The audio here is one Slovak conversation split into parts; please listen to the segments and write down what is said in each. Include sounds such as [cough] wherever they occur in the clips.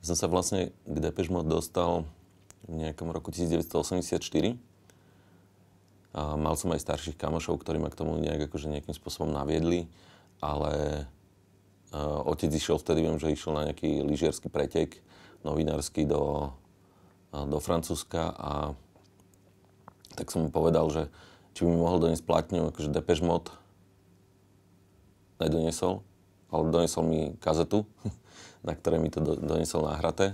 som sa vlastne k Depeche Mode dostal v nejakom roku 1984. A mal som aj starších kamošov, ktorí ma k tomu nejak akože nejakým spôsobom naviedli, ale uh, otec išiel vtedy, viem, že išiel na nejaký lyžiarsky pretek novinársky do, uh, do Francúzska a tak som mu povedal, že či by mi mohol doniesť platňu, akože Depeche Mode nedoniesol, ale donesol mi kazetu. [laughs] na ktoré mi to doniesol donesol náhraté.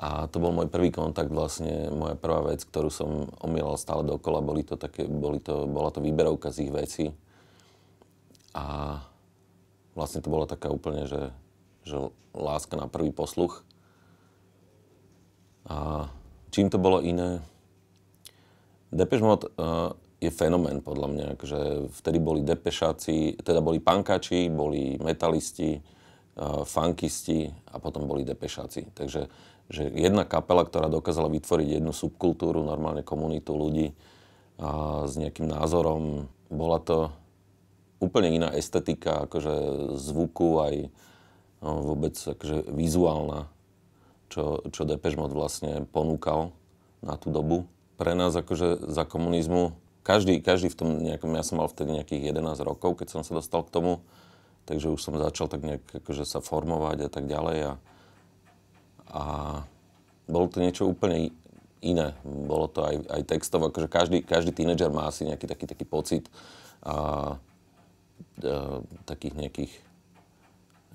A to bol môj prvý kontakt, vlastne moja prvá vec, ktorú som omielal stále dokola, boli to také, boli to, bola to výberovka z ich vecí. A vlastne to bola taká úplne, že, že láska na prvý posluch. A čím to bolo iné? Depeche Mode uh, je fenomén podľa mňa, že vtedy boli depešáci, teda boli pankači, boli metalisti, Eh, funkisti a potom boli depešáci. Takže že jedna kapela, ktorá dokázala vytvoriť jednu subkultúru, normálne komunitu ľudí a eh, s nejakým názorom, bola to úplne iná estetika akože zvuku aj eh, vôbec akože vizuálna, čo, čo Depeche Mode vlastne ponúkal na tú dobu. Pre nás akože za komunizmu, každý, každý v tom nejakom, ja som mal vtedy nejakých 11 rokov, keď som sa dostal k tomu, takže už som začal tak nejak akože sa formovať a tak ďalej a, a bolo to niečo úplne iné. Bolo to aj, aj textov, akože každý, každý tínedžer má asi nejaký taký, taký pocit a, a e, takých nejakých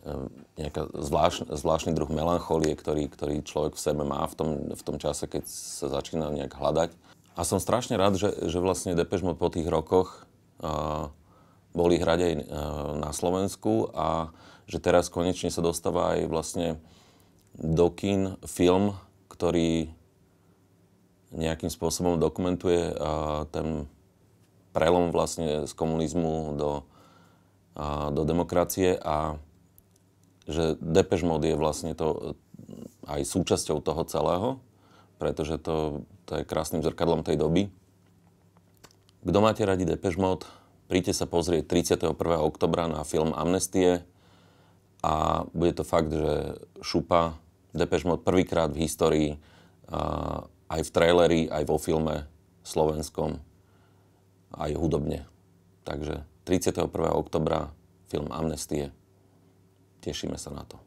e, nejaký zvlášť, zvláštny druh melancholie, ktorý, ktorý človek v sebe má v tom, v tom čase, keď sa začína nejak hľadať. A som strašne rád, že, že vlastne Depeche Mode po tých rokoch uh, boli hrať aj e, na Slovensku a že teraz konečne sa dostáva aj vlastne do kín film, ktorý nejakým spôsobom dokumentuje e, ten prelom vlastne z komunizmu do, e, do demokracie a že Depeche Mode je vlastne to aj súčasťou toho celého, pretože to, to je krásnym zrkadlom tej doby. Kto máte radi Depeche Mode? príďte sa pozrieť 31. oktobra na film Amnestie a bude to fakt, že šupa Depeche Mode prvýkrát v histórii aj v traileri, aj vo filme slovenskom, aj hudobne. Takže 31. oktobra film Amnestie. Tešíme sa na to.